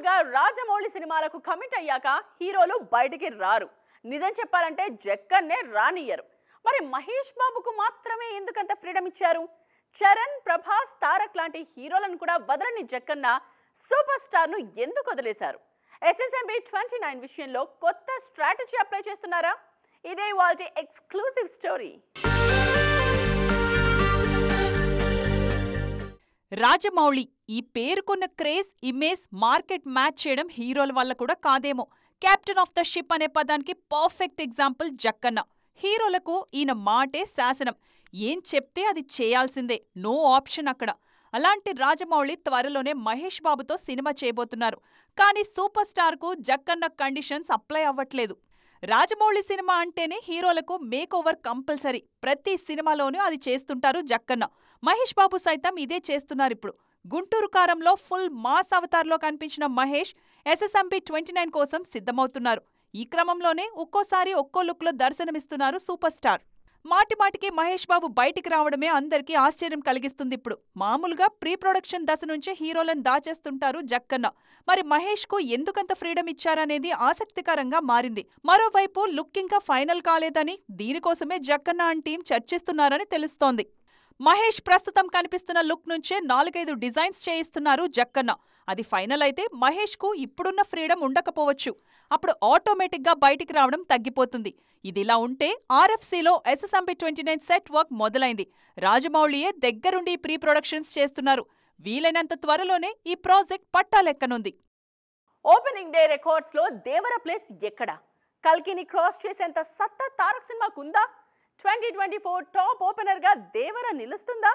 మామూలుగా రాజమౌళి సినిమాలకు కమిట్ అయ్యాక హీరోలు బయటికి రారు నిజం చెప్పాలంటే జక్కన్నే రానియ్యరు మరి మహేష్ బాబుకు మాత్రమే ఎందుకంత ఫ్రీడమ్ ఇచ్చారు చరణ్ ప్రభాస్ తారక్ లాంటి హీరోలను కూడా వదలని జక్కన్న సూపర్ స్టార్ను ఎందుకు వదిలేశారు ఎస్ఎస్ఎంబి ట్వంటీ నైన్ విషయంలో కొత్త స్ట్రాటజీ అప్లై చేస్తున్నారా ఇదే వాళ్ళ ఎక్స్క్లూసివ్ స్టోరీ రాజమౌళి ఈ పేరుకున్న క్రేజ్ ఇమేజ్ మార్కెట్ మ్యాచ్ చేయడం హీరోల వల్ల కూడా కాదేమో క్యాప్టెన్ ఆఫ్ ద షిప్ అనే పదానికి పర్ఫెక్ట్ ఎగ్జాంపుల్ జక్కన్న హీరోలకు ఈయన మాటే శాసనం ఏం చెప్తే అది చేయాల్సిందే నో ఆప్షన్ అక్కడ అలాంటి రాజమౌళి త్వరలోనే మహేష్ బాబుతో సినిమా చేయబోతున్నారు కానీ సూపర్ స్టార్కు జక్కన్న కండిషన్స్ అప్లై అవ్వట్లేదు రాజమౌళి సినిమా అంటేనే హీరోలకు మేక్ ఓవర్ కంపల్సరీ ప్రతి సినిమాలోనూ అది చేస్తుంటారు జక్కన్న మహేష్ బాబు సైతం ఇదే చేస్తున్నారు ఇప్పుడు గుంటూరు కారంలో ఫుల్ మాస్ అవతార్లో కనిపించిన మహేష్ ఎస్ఎస్ఎంపీ ట్వంటీ నైన్ కోసం సిద్ధమవుతున్నారు ఈ క్రమంలోనే ఒక్కోసారి ఒక్కో లుక్లో దర్శనమిస్తున్నారు సూపర్ స్టార్ మాటిమాటికి మహేష్ బాబు బయటికి రావడమే అందరికీ ఆశ్చర్యం కలిగిస్తుంది ఇప్పుడు మామూలుగా ప్రీ ప్రొడక్షన్ దశ నుంచే హీరోలను దాచేస్తుంటారు జక్కన్న మరి మహేష్ కు ఎందుకంత ఫ్రీడమ్ ఇచ్చారనేది ఆసక్తికరంగా మారింది మరోవైపు లుక్ ఇంకా ఫైనల్ కాలేదని దీనికోసమే జక్కన్న అండ్ టీం చర్చిస్తున్నారని తెలుస్తోంది మహేష్ ప్రస్తుతం కనిపిస్తున్న లుక్ నుంచే నాలుగైదు డిజైన్స్ చేయిస్తున్నారు జక్కన్న అది ఫైనల్ అయితే మహేష్కు ఇప్పుడున్న ఫ్రీడమ్ ఉండకపోవచ్చు అప్పుడు ఆటోమేటిక్గా బయటికి రావడం తగ్గిపోతుంది ఇదిలా ఉంటే ఆర్ఎఫ్సీలో SSMB twenty nine set work మొదలైంది రాజమౌళియే దగ్గరుండి ప్రీ ప్రొడక్షన్స్ చేస్తున్నారు వీలైనంత త్వరలోనే ఈ ప్రాజెక్ట్ పట్టాలెక్కనుంది ఓపెనింగ్ డే రికార్డ్స్లో దేవర ప్లేస్ ఎక్కడ కల్కిని క్రాస్ చేసేంత సత్తా తారక్ సినిమాకుందా ట్వంటీ ట్వంటీ ఫోర్ టాప్ ఓపెనర్గా దేవర నిలుస్తుందా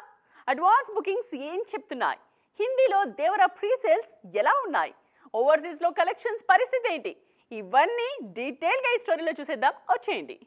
అడ్వాన్స్ బుకింగ్స్ ఏం చెప్తున్నాయి హిందీలో దేవర ప్రీ సేల్స్ ఎలా ఉన్నాయి ఓవర్సీస్లో కలెక్షన్స్ పరిస్థితి ఏంటి ఇవన్నీ డీటెయిల్గా ఈ స్టోరీలో చూసేద్దాం వచ్చేయండి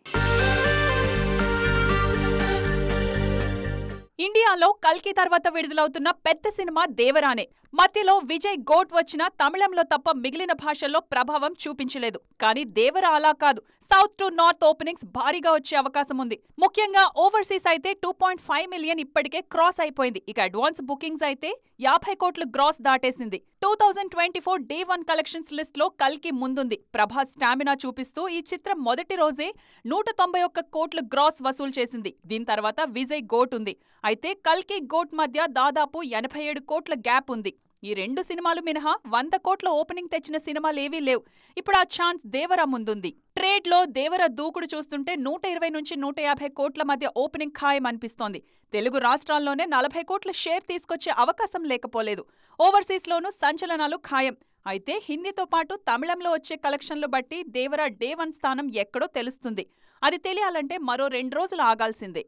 ఇండియాలో కల్కి తర్వాత విడుదలవుతున్న పెద్ద సినిమా దేవరానే మధ్యలో విజయ్ గోట్ వచ్చిన తమిళంలో తప్ప మిగిలిన భాషల్లో ప్రభావం చూపించలేదు కానీ దేవర అలా కాదు సౌత్ టు నార్త్ ఓపెనింగ్స్ భారీగా వచ్చే అవకాశం ఉంది ముఖ్యంగా ఓవర్సీస్ అయితే టూ పాయింట్ ఫైవ్ మిలియన్ ఇప్పటికే క్రాస్ అయిపోయింది ఇక అడ్వాన్స్ బుకింగ్స్ అయితే యాభై కోట్లు గ్రాస్ దాటేసింది two thousand twenty four day one collections list లో కల్కి ముందుంది ప్రభాస్ స్టామినా చూపిస్తూ ఈ చిత్రం మొదటి రోజే నూట తొంభై ఒక్క కోట్లు గ్రాస్ వసూలు చేసింది దీని తర్వాత విజయ్ గోట్ ఉంది అయితే కల్కి గోట్ మధ్య దాదాపు ఎనభై ఏడు కోట్ల గ్యాప్ ఉంది ఈ రెండు సినిమాలు మినహా వంద కోట్ల ఓపెనింగ్ తెచ్చిన సినిమాలేవీ లేవు ఇప్పుడు ఆ ఛాన్స్ దేవరా ముందుంది ట్రేడ్లో దేవర దూకుడు చూస్తుంటే నూట ఇరవై నుంచి నూట యాభై కోట్ల మధ్య ఓపెనింగ్ ఖాయం అనిపిస్తోంది తెలుగు రాష్ట్రాల్లోనే నలభై కోట్ల షేర్ తీసుకొచ్చే అవకాశం లేకపోలేదు ఓవర్సీస్లోనూ సంచలనాలు ఖాయం అయితే హిందీతో పాటు తమిళంలో వచ్చే కలెక్షన్లు బట్టి దేవర డే వన్ స్థానం ఎక్కడో తెలుస్తుంది అది తెలియాలంటే మరో రెండు రోజులు ఆగాల్సిందే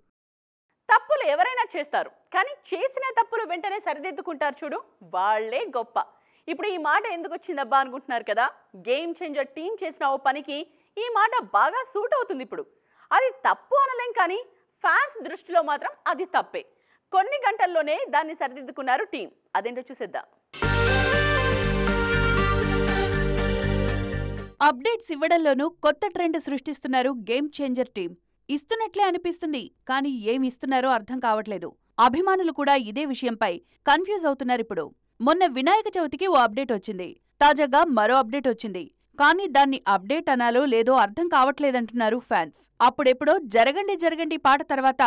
తప్పులు ఎవరైనా చేస్తారు కానీ చేసిన తప్పులు వెంటనే సరిదిద్దుకుంటారు చూడు వాళ్లే గొప్ప ఇప్పుడు ఈ మాట ఎందుకు వచ్చిందబ్బా అనుకుంటున్నారు కదా గేమ్ చేంజర్ టీం చేసిన ఓ పనికి ఈ మాట బాగా సూట్ అవుతుంది ఇప్పుడు అది తప్పు అనలేం కానీ ఫ్యాన్స్ దృష్టిలో మాత్రం అది తప్పే కొన్ని గంటల్లోనే దాన్ని సరిదిద్దుకున్నారు టీం అదేంటో చూసేద్దాం అప్డేట్స్ ఇవ్వడంలోనూ కొత్త ట్రెండ్ సృష్టిస్తున్నారు గేమ్ చేంజర్ టీం ఇస్తున్నట్లే అనిపిస్తుంది కానీ ఏమి ఇస్తున్నారో అర్థం కావట్లేదు అభిమానులు కూడా ఇదే విషయంపై కన్ఫ్యూజ్ అవుతున్నారిప్పుడు మొన్న వినాయక చవితికి ఓ అప్డేట్ వచ్చింది తాజాగా మరో అప్డేట్ వచ్చింది కానీ దాన్ని అప్డేట్ అనాలో లేదో అర్థం కావట్లేదంటున్నారు ఫ్యాన్స్ అప్పుడెప్పుడో జరగండి జరగండి పాట తర్వాత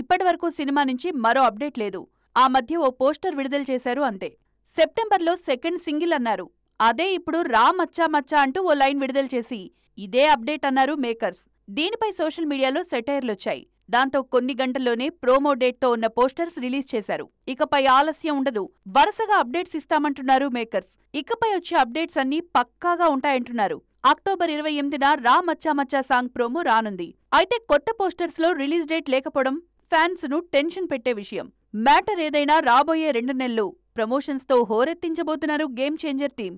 ఇప్పటివరకు సినిమా నుంచి మరో అప్డేట్ లేదు ఆ మధ్య ఓ పోస్టర్ విడుదల చేశారు అంతే సెప్టెంబర్లో సెకండ్ సింగిల్ అన్నారు అదే ఇప్పుడు రా మచ్చా మచ్చా అంటూ ఓ లైన్ విడుదల చేసి ఇదే అప్డేట్ అన్నారు మేకర్స్ దీనిపై సోషల్ మీడియాలో సెటైర్లొచ్చాయి దాంతో కొన్ని గంటల్లోనే ప్రోమో డేట్తో ఉన్న పోస్టర్స్ రిలీజ్ చేశారు ఇకపై ఆలస్యం ఉండదు వరుసగా అప్డేట్స్ ఇస్తామంటున్నారు మేకర్స్ ఇకపై వచ్చే అప్డేట్స్ అన్నీ పక్కాగా ఉంటాయంటున్నారు అక్టోబర్ ఇరవై ఎనిమిదిన రా మచ్చా మచ్చా సాంగ్ ప్రోమో రానుంది అయితే కొత్త పోస్టర్స్ లో రిలీజ్ డేట్ లేకపోవడం ఫ్యాన్స్ ను టెన్షన్ పెట్టే విషయం మ్యాటర్ ఏదైనా రాబోయే రెండు నెలలు ప్రమోషన్స్ తో హోరెత్తించబోతున్నారు గేమ్ చేంజర్ టీం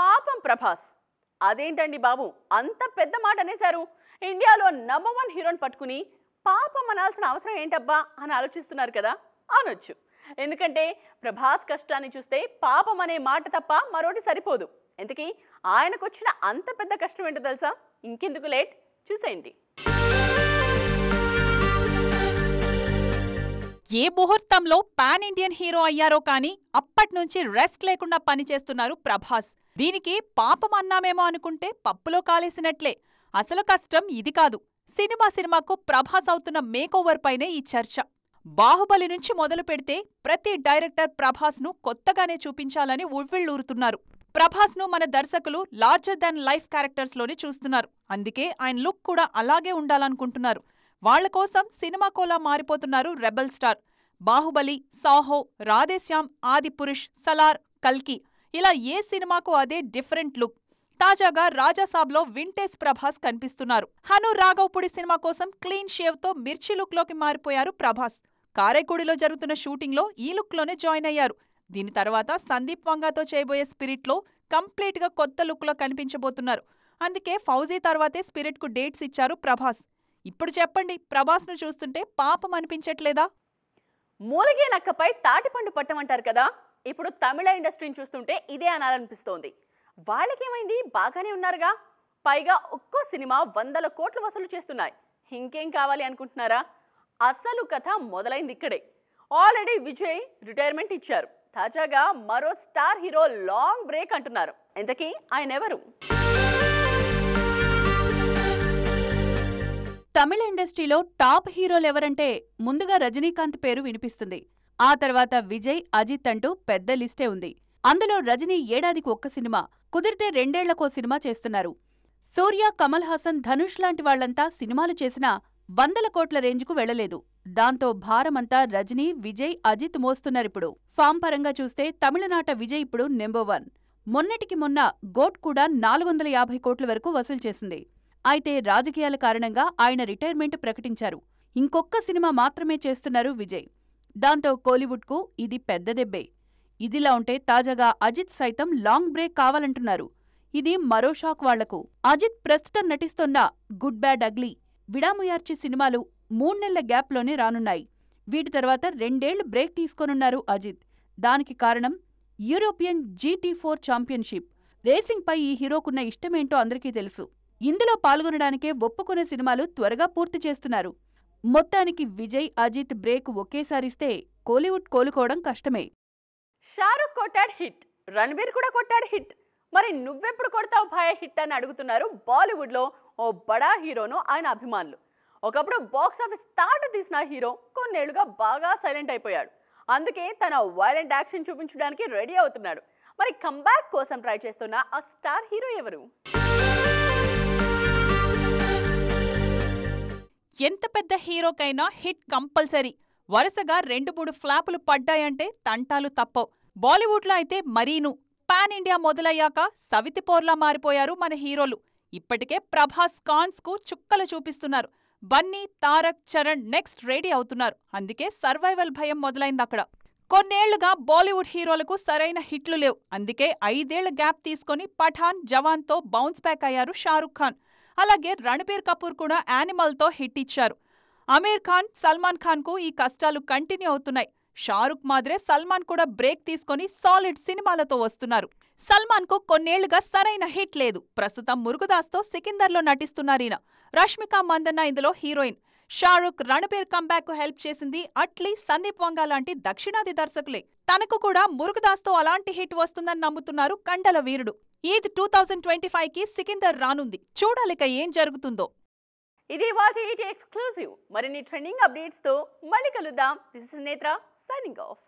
పాపం ప్రభాస్ అదేంటండి బాబు అంత పెద్ద మాట అనేశారు ఇండియాలో నంబర్ వన్ హీరోని పట్టుకుని పాపం అనాల్సిన అవసరం ఏంటబ్బా అని ఆలోచిస్తున్నారు కదా అనొచ్చు ఎందుకంటే ప్రభాస్ కష్టాన్ని చూస్తే పాపం అనే మాట తప్ప మరోటి సరిపోదు ఎందుకని ఆయనకు వచ్చిన అంత పెద్ద కష్టం ఏంటో తెలుసా ఇంకెందుకు లేట్ చూసేయండి ఏ ముహూర్తంలో పాన్ ఇండియన్ హీరో అయ్యారో కానీ అప్పటి నుంచి రెస్ట్ లేకుండా పనిచేస్తున్నారు ప్రభాస్ దీనికి పాపం అన్నామేమో అనుకుంటే పప్పులో కాలేసినట్లే అసలు కష్టం ఇది కాదు సినిమా సినిమాకు ప్రభాస్ అవుతున్న మేకోవర్ పైనే ఈ చర్చ బాహుబలి నుంచి మొదలు పెడితే ప్రతి డైరెక్టర్ ప్రభాస్ను కొత్తగానే చూపించాలని ఉవ్విళ్ళూరుతున్నారు ప్రభాస్ను మన దర్శకులు లార్జర్ దాన్ లైఫ్ క్యారెక్టర్స్లోనే చూస్తున్నారు అందుకే ఆయన లుక్ కూడా అలాగే ఉండాలనుకుంటున్నారు వాళ్ల కోసం సినిమా కోలా మారిపోతున్నారు రెబల్ స్టార్ బాహుబలి సాహో రాధేశ్యామ్ ఆదిపురుష్ సలార్ కల్కి ఇలా ఏ సినిమాకు అదే డిఫరెంట్ లుక్ తాజాగా రాజాసాబ్లో వింటేజ్ ప్రభాస్ కనిపిస్తున్నారు హను రాఘవ్పుడి సినిమా కోసం క్లీన్ షేవ్ తో మిర్చి లుక్లోకి మారిపోయారు ప్రభాస్ కారైకుడిలో జరుగుతున్న షూటింగ్లో ఈ లుక్లోనే జాయిన్ అయ్యారు దీని తర్వాత సందీప్ వంగాతో చేయబోయే స్పిరిట్లో కంప్లీట్గా కొత్త లుక్లో కనిపించబోతున్నారు అందుకే ఫౌజీ తర్వాతే స్పిరిట్కు డేట్స్ ఇచ్చారు ప్రభాస్ ఇప్పుడు చెప్పండి ప్రభాస్ను చూస్తుంటే పాపం అనిపించట్లేదా మూలగే నక్కపై తాటిపండు పట్టమంటారు కదా ఇప్పుడు తమిళ ఇండస్ట్రీని చూస్తుంటే ఇదే అనాలనిపిస్తోంది వాళ్ళకేమైంది బాగానే ఉన్నారుగా పైగా ఒక్కో సినిమా వందల కోట్లు వసూలు చేస్తున్నాయి ఇంకేం కావాలి అనుకుంటున్నారా అసలు కథ మొదలైంది ఇక్కడే ఆల్రెడీ విజయ్ రిటైర్మెంట్ ఇచ్చారు తాజాగా మరో స్టార్ హీరో లాంగ్ బ్రేక్ అంటున్నారు ఇంతకీ ఆయన ఎవరు తమిళ ఇండస్ట్రీలో టాప్ హీరోలు ఎవరంటే ముందుగా రజనీకాంత్ పేరు వినిపిస్తుంది ఆ తర్వాత విజయ్ అజిత్ అంటూ పెద్ద లిస్టే ఉంది అందులో రజనీ ఏడాదికి ఒక్క సినిమా కుదిరితే రెండేళ్లకో సినిమా చేస్తున్నారు సూర్య కమల్ హాసన్ ధనుష్ లాంటి వాళ్లంతా సినిమాలు చేసినా వందల కోట్ల రేంజ్కు వెళ్లలేదు దాంతో భారమంతా రజనీ విజయ్ అజిత్ మోస్తున్నారిప్పుడు ఫామ్ పరంగా చూస్తే తమిళనాట విజయ్ ఇప్పుడు నెంబర్ వన్ మొన్నటికి మొన్న గోట్ కూడా నాలుగు వందల యాభై కోట్ల వరకు వసూలు చేసింది అయితే రాజకీయాల కారణంగా ఆయన రిటైర్మెంట్ ప్రకటించారు ఇంకొక్క సినిమా మాత్రమే చేస్తున్నారు విజయ్ దాంతో కోలీవుడ్కు ఇది పెద్ద దెబ్బే ఇదిలా ఉంటే తాజాగా అజిత్ సైతం లాంగ్ బ్రేక్ కావాలంటున్నారు ఇది మరో షాక్ వాళ్లకు అజిత్ ప్రస్తుతం నటిస్తున్న గుడ్ బ్యాడ్ అగ్లీ విడాముయార్చి సినిమాలు మూడు నెలల గ్యాప్లోనే రానున్నాయి వీటి తర్వాత రెండేళ్లు బ్రేక్ తీసుకోనున్నారు అజిత్ దానికి కారణం యూరోపియన్ జీటీ ఫోర్ ఛాంపియన్షిప్ రేసింగ్పై ఈ హీరోకున్న ఇష్టమేంటో అందరికీ తెలుసు ఇందులో పాల్గొనడానికే ఒప్పుకునే సినిమాలు త్వరగా పూర్తి చేస్తున్నారు మొత్తానికి విజయ్ అజిత్ బ్రేక్ ఒకేసారిస్తే కోలీవుడ్ కోలుకోవడం కష్టమే షారుఖ్ కొట్టాడు హిట్ రణబీర్ కూడా కొట్టాడు హిట్ మరి నువ్వెప్పుడు కొడతావు భయ హిట్ అని అడుగుతున్నారు బాలీవుడ్లో ఓ బడా హీరోను ఆయన అభిమానులు ఒకప్పుడు బాక్స్ ఆఫీస్ తాట తీసిన హీరో కొన్నేళ్లుగా బాగా సైలెంట్ అయిపోయాడు అందుకే తన వైలెంట్ యాక్షన్ చూపించడానికి రెడీ అవుతున్నాడు మరి కంబ్యాక్ కోసం ట్రై చేస్తున్న ఆ స్టార్ హీరో ఎవరు ఎంత పెద్ద హీరోకైనా హిట్ కంపల్సరీ వరుసగా రెండు మూడు ఫ్లాపులు పడ్డాయంటే తంటాలు తప్పవు బాలీవుడ్లో అయితే మరీను పాన్ ఇండియా మొదలయ్యాక సవితిపోర్లా మారిపోయారు మన హీరోలు ఇప్పటికే ప్రభాస్ కాన్స్కు చుక్కలు చూపిస్తున్నారు బన్నీ తారక్ చరణ్ నెక్స్ట్ రెడీ అవుతున్నారు అందుకే సర్వైవల్ భయం మొదలైంది అక్కడ కొన్నేళ్లుగా బాలీవుడ్ హీరోలకు సరైన హిట్లు లేవు అందుకే ఐదేళ్ల గ్యాప్ తీసుకుని పఠాన్ జవాన్తో బౌన్స్ బ్యాక్ అయ్యారు షారుఖ్ ఖాన్ అలాగే రణబీర్ కపూర్ కూడా యానిమల్తో హిట్ ఇచ్చారు అమీర్ ఖాన్ సల్మాన్ ఖాన్కు ఈ కష్టాలు కంటిన్యూ అవుతున్నాయి షారుఖ్ మాదిరే సల్మాన్ కూడా బ్రేక్ తీసుకుని సాలిడ్ సినిమాలతో వస్తున్నారు సల్మాన్ కు కొన్నేళ్లుగా సరైన హిట్ లేదు ప్రస్తుతం మురుగుదాస్తో సికిందర్లో నటిస్తున్నారీన రష్మిక మందన్న ఇందులో హీరోయిన్ షారుక్ రణబీర్ కంబ్యాక్ కు హెల్ప్ చేసింది అట్లీ సందీప్ వంగా లాంటి దక్షిణాది దర్శకులే తనకు కూడా మురుగదాస్తో అలాంటి హిట్ వస్తుందని నమ్ముతున్నారు కండల వీరుడు Eid two thousand twenty five కి సికిందర్ రానుంది చూడాలిక ఏం జరుగుతుందో ఇది వాటి ఎక్స్క్లూజివ్ e మరిన్ని ట్రెండింగ్ అప్డేట్స్ తో మళ్ళీ కలుద్దాం this is Netra signing of